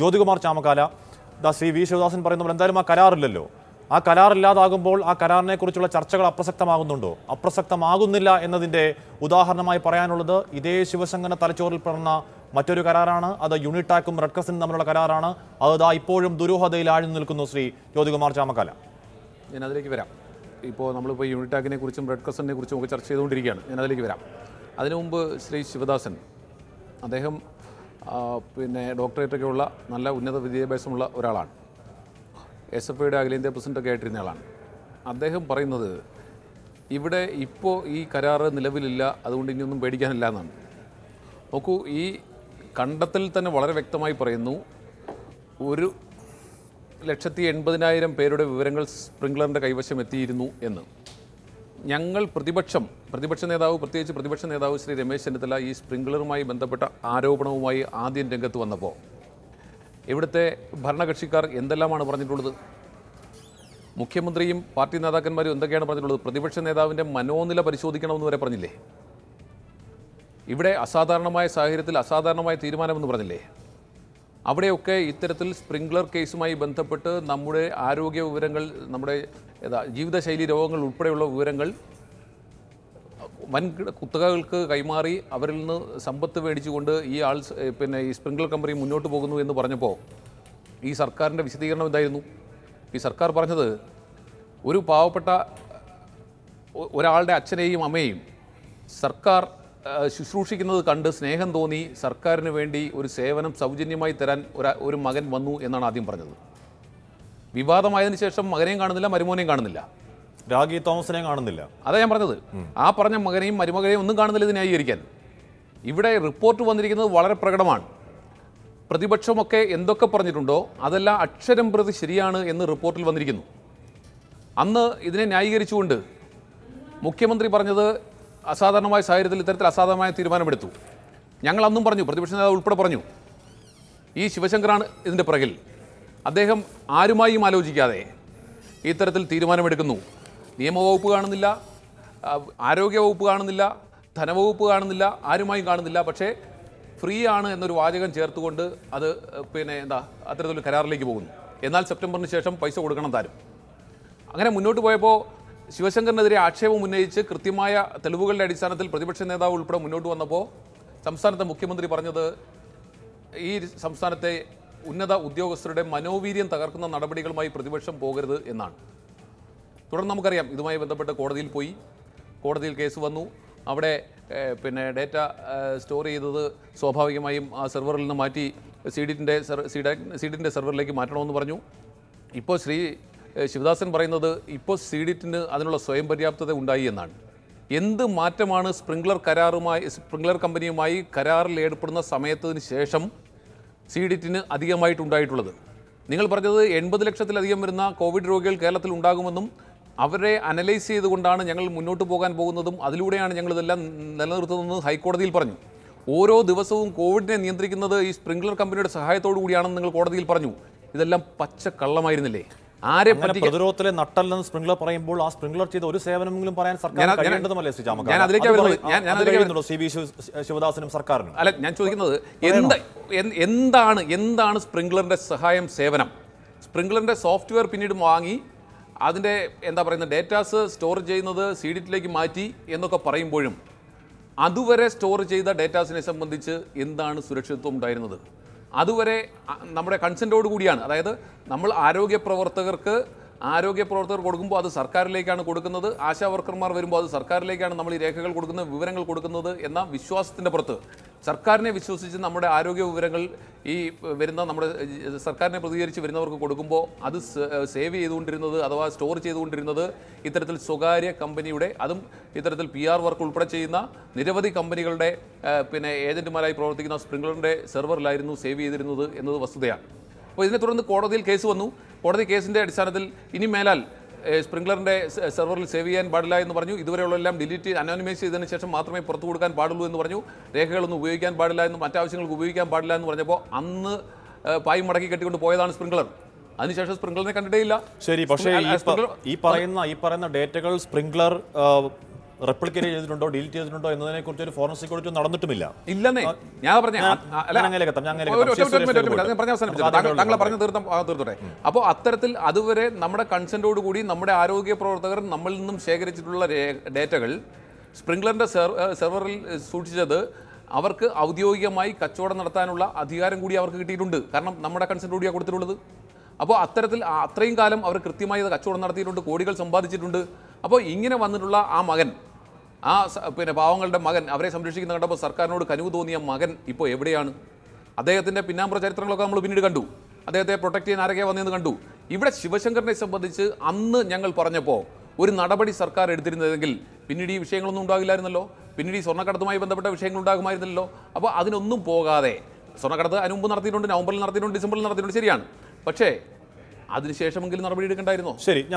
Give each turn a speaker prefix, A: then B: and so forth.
A: ജ്യോതികുമാർ ചാമക്കാല ദാ ശ്രീ വി ശിവദാസൻ പറയുന്ന പോലെ എന്തായാലും ആ കരാറില്ലല്ലോ ആ കരാറില്ലാതാകുമ്പോൾ ആ കരാറിനെ കുറിച്ചുള്ള ചർച്ചകൾ അപ്രസക്തമാകുന്നുണ്ടോ അപ്രസക്തമാകുന്നില്ല എന്നതിൻ്റെ ഉദാഹരണമായി പറയാനുള്ളത് ഇതേ ശിവശങ്കന തലച്ചോറിൽ പിറന്ന മറ്റൊരു കരാറാണ് അത് യൂണിടാക്കും റെഡ് ക്രസിനും തമ്മിലുള്ള കരാറാണ് അത് ഇപ്പോഴും ദുരൂഹതയിൽ ആഴ്ന്നു നിൽക്കുന്നു ശ്രീ ജ്യോതികുമാർ ചാമക്കാല
B: ഞാൻ അതിലേക്ക് വരാം ഇപ്പോൾ നമ്മളിപ്പോൾ യൂണിടാക്കിനെ കുറിച്ചും റെഡ് ക്രസിനെ കുറിച്ചും ഒക്കെ ചർച്ച ചെയ്തുകൊണ്ടിരിക്കുകയാണ് ഞാൻ അതിലേക്ക് വരാം അതിനു മുമ്പ് ശ്രീ ശിവദാസൻ അദ്ദേഹം പിന്നെ ഡോക്ടറേറ്റൊക്കെ ഉള്ള നല്ല ഉന്നത വിദ്യാഭ്യാസമുള്ള ഒരാളാണ് എസ് എഫ് ഐയുടെ അഖിലേന്ത്യാ പ്രസിഡൻ്റൊക്കെ ആയിട്ടിരുന്ന ആളാണ് അദ്ദേഹം പറയുന്നത് ഇവിടെ ഇപ്പോൾ ഈ കരാറ് നിലവിലില്ല അതുകൊണ്ട് ഇനിയൊന്നും പേടിക്കാനില്ല എന്നാണ് നോക്കൂ ഈ കണ്ടെത്തൽ തന്നെ വളരെ വ്യക്തമായി പറയുന്നു ഒരു ലക്ഷത്തി എൺപതിനായിരം പേരുടെ വിവരങ്ങൾ സ്പ്രിംഗ്ലറിൻ്റെ കൈവശം എത്തിയിരുന്നു എന്ന് ഞങ്ങൾ പ്രതിപക്ഷം പ്രതിപക്ഷ നേതാവ് പ്രത്യേകിച്ച് പ്രതിപക്ഷ നേതാവ് ശ്രീ രമേശ് ചെന്നിത്തല ഈ സ്പ്രിംഗ്ലറുമായി ബന്ധപ്പെട്ട ആരോപണവുമായി ആദ്യം രംഗത്ത് വന്നപ്പോൾ ഇവിടുത്തെ ഭരണകക്ഷിക്കാർ എന്തെല്ലാമാണ് പറഞ്ഞിട്ടുള്ളത് മുഖ്യമന്ത്രിയും പാർട്ടി നേതാക്കന്മാരും എന്തൊക്കെയാണ് പറഞ്ഞിട്ടുള്ളത് പ്രതിപക്ഷ നേതാവിൻ്റെ മനോനില പരിശോധിക്കണമെന്ന് വരെ പറഞ്ഞില്ലേ ഇവിടെ അസാധാരണമായ സാഹചര്യത്തിൽ അസാധാരണമായ തീരുമാനമെന്ന് പറഞ്ഞില്ലേ അവിടെയൊക്കെ ഇത്തരത്തിൽ സ്പ്രിംഗ്ലർ കേസുമായി ബന്ധപ്പെട്ട് നമ്മുടെ ആരോഗ്യ വിവരങ്ങൾ നമ്മുടെ ജീവിതശൈലി രോഗങ്ങൾ ഉൾപ്പെടെയുള്ള വിവരങ്ങൾ വൻ കുത്തകകൾക്ക് കൈമാറി അവരിൽ നിന്ന് സമ്പത്ത് മേടിച്ചുകൊണ്ട് ഈ ആൾ പിന്നെ ഈ സ്പ്രിംഗ്ലർ കമ്പനി മുന്നോട്ട് പോകുന്നു എന്ന് പറഞ്ഞപ്പോൾ ഈ സർക്കാരിൻ്റെ വിശദീകരണം എന്തായിരുന്നു ഈ സർക്കാർ പറഞ്ഞത് ഒരു പാവപ്പെട്ട ഒരാളുടെ അച്ഛനെയും അമ്മയെയും സർക്കാർ ശുശ്രൂഷിക്കുന്നത് കണ്ട് സ്നേഹം തോന്നി സർക്കാരിന് വേണ്ടി ഒരു സേവനം സൗജന്യമായി തരാൻ ഒരു മകൻ വന്നു എന്നാണ് ആദ്യം പറഞ്ഞത് വിവാദമായതിനു ശേഷം മകനെയും കാണുന്നില്ല മരുമോനെയും കാണുന്നില്ല രാഗി തോമസിനെയും കാണുന്നില്ല അതാ ഞാൻ പറഞ്ഞത് ആ പറഞ്ഞ മകനെയും മരുമകനെയും ഒന്നും കാണുന്നില്ല ഇത് ന്യായീകരിക്കാൻ ഇവിടെ റിപ്പോർട്ട് വന്നിരിക്കുന്നത് വളരെ പ്രകടമാണ് പ്രതിപക്ഷമൊക്കെ എന്തൊക്കെ പറഞ്ഞിട്ടുണ്ടോ അതെല്ലാം അക്ഷരം പ്രതി ശരിയാണ് എന്ന് റിപ്പോർട്ടിൽ വന്നിരിക്കുന്നു അന്ന് ഇതിനെ ന്യായീകരിച്ചുകൊണ്ട് മുഖ്യമന്ത്രി പറഞ്ഞത് അസാധാരണമായ സാഹചര്യത്തിൽ ഇത്തരത്തിൽ അസാധാരണമായ തീരുമാനമെടുത്തു ഞങ്ങൾ അന്നും പറഞ്ഞു പ്രതിപക്ഷ നേതാവ് ഉൾപ്പെടെ പറഞ്ഞു ഈ ശിവശങ്കറാണ് ഇതിൻ്റെ പിറകിൽ അദ്ദേഹം ആരുമായും ആലോചിക്കാതെ ഇത്തരത്തിൽ തീരുമാനമെടുക്കുന്നു നിയമവകുപ്പ് കാണുന്നില്ല ആരോഗ്യവകുപ്പ് കാണുന്നില്ല ധനവകുപ്പ് കാണുന്നില്ല ആരുമായും കാണുന്നില്ല പക്ഷേ ഫ്രീ ആണ് എന്നൊരു വാചകം ചേർത്തുകൊണ്ട് അത് പിന്നെ എന്താ അത്തരത്തിലൊരു കരാറിലേക്ക് പോകുന്നു എന്നാൽ സെപ്റ്റംബറിന് ശേഷം പൈസ കൊടുക്കണം താരും അങ്ങനെ മുന്നോട്ട് പോയപ്പോൾ ശിവശങ്കറിനെതിരെ ആക്ഷേപം ഉന്നയിച്ച് കൃത്യമായ തെളിവുകളുടെ അടിസ്ഥാനത്തിൽ പ്രതിപക്ഷ നേതാവ് ഉൾപ്പെടെ മുന്നോട്ട് വന്നപ്പോൾ സംസ്ഥാനത്തെ മുഖ്യമന്ത്രി പറഞ്ഞത് ഈ സംസ്ഥാനത്തെ ഉന്നത ഉദ്യോഗസ്ഥരുടെ മനോവീര്യം തകർക്കുന്ന നടപടികളുമായി പ്രതിപക്ഷം പോകരുത് എന്നാണ് തുടർന്ന് നമുക്കറിയാം ഇതുമായി ബന്ധപ്പെട്ട് കോടതിയിൽ പോയി കോടതിയിൽ കേസ് വന്നു അവിടെ പിന്നെ ഡേറ്റ സ്റ്റോർ ചെയ്തത് സ്വാഭാവികമായും ആ സെർവറിൽ നിന്ന് മാറ്റി സി ഡിറ്റിൻ്റെ സെർവറിലേക്ക് മാറ്റണമെന്ന് പറഞ്ഞു ഇപ്പോൾ ശ്രീ ശിവദാസൻ പറയുന്നത് ഇപ്പോൾ സീഡിറ്റിന് അതിനുള്ള സ്വയം പര്യാപ്തത ഉണ്ടായി എന്നാണ് എന്ത് മാറ്റമാണ് സ്പ്രിംഗ്ലർ കരാറുമായി സ്പ്രിംഗ്ലർ കമ്പനിയുമായി കരാറിൽ ഏർപ്പെടുന്ന സമയത്തതിന് ശേഷം സീഡിറ്റിന് അധികമായിട്ടുണ്ടായിട്ടുള്ളത് നിങ്ങൾ പറഞ്ഞത് എൺപത് ലക്ഷത്തിലധികം വരുന്ന കോവിഡ് രോഗികൾ കേരളത്തിൽ ഉണ്ടാകുമെന്നും അവരെ അനലൈസ് ചെയ്തുകൊണ്ടാണ് ഞങ്ങൾ മുന്നോട്ട് പോകാൻ പോകുന്നതും അതിലൂടെയാണ് ഞങ്ങൾ ഇതെല്ലാം നിലനിർത്തുന്നതെന്ന് ഹൈക്കോടതിയിൽ പറഞ്ഞു ഓരോ ദിവസവും കോവിഡിനെ നിയന്ത്രിക്കുന്നത് ഈ സ്പ്രിംഗ്ലർ കമ്പനിയുടെ സഹായത്തോടു കൂടിയാണെന്ന് നിങ്ങൾ കോടതിയിൽ പറഞ്ഞു ഇതെല്ലാം പച്ച കള്ളമായിരുന്നില്ലേ ആരെ സ്പ്രിംഗ്ലർ
A: പറയുമ്പോൾ ആ സ്പ്രിംഗ്ലർ ചെയ്ത ഒരു സേവനമെങ്കിലും പറയാൻ സർക്കാർ ഞാൻ അതിലേക്ക്
B: ശിവദാസനും അല്ല ഞാൻ ചോദിക്കുന്നത് എന്താണ് എന്താണ് സ്പ്രിംഗ്ലറിന്റെ സഹായം സേവനം സ്പ്രിംഗ്ലറിന്റെ സോഫ്റ്റ്വെയർ പിന്നീട് വാങ്ങി അതിന്റെ എന്താ പറയുന്നത് ഡേറ്റാസ് സ്റ്റോർ ചെയ്യുന്നത് സിഡിറ്റിലേക്ക് മാറ്റി എന്നൊക്കെ പറയുമ്പോഴും അതുവരെ സ്റ്റോർ ചെയ്ത ഡേറ്റാസിനെ സംബന്ധിച്ച് എന്താണ് സുരക്ഷിതത്വം ഉണ്ടായിരുന്നത് അതുവരെ നമ്മുടെ കൺസെൻറ്റോട് കൂടിയാണ് അതായത് നമ്മൾ ആരോഗ്യ പ്രവർത്തകർക്ക് ആരോഗ്യ പ്രവർത്തകർ കൊടുക്കുമ്പോൾ അത് സർക്കാരിലേക്കാണ് കൊടുക്കുന്നത് ആശാ വർക്കർമാർ വരുമ്പോൾ അത് സർക്കാരിലേക്കാണ് നമ്മൾ ഈ രേഖകൾ കൊടുക്കുന്നത് വിവരങ്ങൾ കൊടുക്കുന്നത് എന്ന വിശ്വാസത്തിൻ്റെ പുറത്ത് സർക്കാരിനെ വിശ്വസിച്ച് നമ്മുടെ ആരോഗ്യ വിവരങ്ങൾ ഈ വരുന്ന നമ്മുടെ സർക്കാരിനെ പ്രതികരിച്ച് വരുന്നവർക്ക് കൊടുക്കുമ്പോൾ അത് സേവ് ചെയ്തുകൊണ്ടിരുന്നത് അഥവാ സ്റ്റോർ ചെയ്തുകൊണ്ടിരുന്നത് ഇത്തരത്തിൽ സ്വകാര്യ കമ്പനിയുടെ അതും ഇത്തരത്തിൽ പി ആർ വർക്ക് ഉൾപ്പെടെ ചെയ്യുന്ന നിരവധി കമ്പനികളുടെ പിന്നെ ഏജന്റുമാരായി പ്രവർത്തിക്കുന്ന സ്പ്രിംഗ്ലറിൻ്റെ സെർവറിലായിരുന്നു സേവ് ചെയ്തിരുന്നത് എന്നത് വസ്തുതയാണ് അപ്പോൾ ഇതിനെ തുടർന്ന് കോടതിയിൽ കേസ് വന്നു കോടതി കേസിൻ്റെ അടിസ്ഥാനത്തിൽ ഇനി മേലാൽ സ്പ്രിംഗ്ലറിൻ്റെ സെർവറിൽ സേവ് ചെയ്യാൻ പാടില്ല എന്ന് പറഞ്ഞു ഇതുവരെയുള്ള എല്ലാം ഡിലീറ്റ് അനോണിമൈസ് ചെയ്തതിന് ശേഷം മാത്രമേ പുറത്തു കൊടുക്കാൻ പാടുള്ളൂ എന്ന് പറഞ്ഞു രേഖകളൊന്നും ഉപയോഗിക്കാൻ പാടില്ല എന്നും മറ്റാവശ്യങ്ങൾക്ക് ഉപയോഗിക്കാൻ പാടില്ല എന്ന് പറഞ്ഞപ്പോൾ അന്ന് പായ് മടക്കി കെട്ടിക്കൊണ്ട് പോയതാണ് സ്പ്രിംഗ്ലർ അതിനുശേഷം സ്പ്രിംഗ്ലറിനെ കണ്ടിട്ടേ ഇല്ല ശരി പക്ഷേ ഈ പറയുന്ന
A: ഈ പറയുന്ന ഡേറ്റകൾ സ്പ്രിംഗ്ലർ റെപ്ലിക്കേറ്റ് ചെയ്തിട്ടുണ്ടോ ഡിലീറ്റ് ചെയ്തിട്ടുണ്ടോ എന്നതിനെ കുറിച്ച് ഒരു ഫോറൻസിക്
B: ഓഡിറ്റ് നടന്നിട്ടുമില്ല ഇല്ലെന്നേ ഞാൻ പറഞ്ഞു പറഞ്ഞു അപ്പോൾ അത്തരത്തിൽ അതുവരെ നമ്മുടെ കൺസെന്റോട് കൂടി നമ്മുടെ ആരോഗ്യ പ്രവർത്തകർ നമ്മളിൽ നിന്നും ശേഖരിച്ചിട്ടുള്ള ഡേറ്റകൾ സ്പ്രിംഗ്ലറിൻ്റെ സെർവറിൽ സൂക്ഷിച്ചത് അവർക്ക് ഔദ്യോഗികമായി കച്ചവടം നടത്താനുള്ള അധികാരം കൂടി അവർക്ക് കിട്ടിയിട്ടുണ്ട് കാരണം നമ്മുടെ കൺസെന്റ് കൂടിയാണ് കൊടുത്തിട്ടുള്ളത് അപ്പോൾ അത്തരത്തിൽ അത്രയും കാലം അവർ കൃത്യമായി കച്ചവടം നടത്തിയിട്ടുണ്ട് കോടികൾ സമ്പാദിച്ചിട്ടുണ്ട് അപ്പോൾ ഇങ്ങനെ വന്നിട്ടുള്ള ആ മകൻ ആ പിന്നെ പാവങ്ങളുടെ മകൻ അവരെ സംരക്ഷിക്കുന്ന കണ്ടപ്പോൾ സർക്കാരിനോട് കനിവ് തോന്നിയ മകൻ ഇപ്പോൾ എവിടെയാണ് അദ്ദേഹത്തിൻ്റെ പിന്നാമ്പുറ ചരിത്രങ്ങളൊക്കെ നമ്മൾ പിന്നീട് കണ്ടു അദ്ദേഹത്തെ പ്രൊട്ടക്ട് ചെയ്യാൻ ആരൊക്കെ വന്നതെന്ന് കണ്ടു ഇവിടെ ശിവശങ്കറിനെ സംബന്ധിച്ച് അന്ന് ഞങ്ങൾ പറഞ്ഞപ്പോൾ ഒരു നടപടി സർക്കാർ എടുത്തിരുന്നതെങ്കിൽ പിന്നീട് ഈ വിഷയങ്ങളൊന്നും ഉണ്ടാകില്ലായിരുന്നല്ലോ പിന്നീട് ഈ സ്വർണ്ണക്കടത്തുമായി ബന്ധപ്പെട്ട വിഷയങ്ങൾ ഉണ്ടാകുമായിരുന്നല്ലോ അപ്പോൾ അതിനൊന്നും പോകാതെ സ്വർണ്ണക്കടത്ത് അതിന് മുമ്പ് നടത്തിയിട്ടുണ്ട് നവംബറിൽ നടത്തിയിട്ടുണ്ട് ഡിസംബറിൽ നടത്തിയിട്ടുണ്ട് ശരിയാണ് പക്ഷേ അതിനുശേഷമെങ്കിലും നടപടി എടുക്കണ്ടായിരുന്നോ ശരി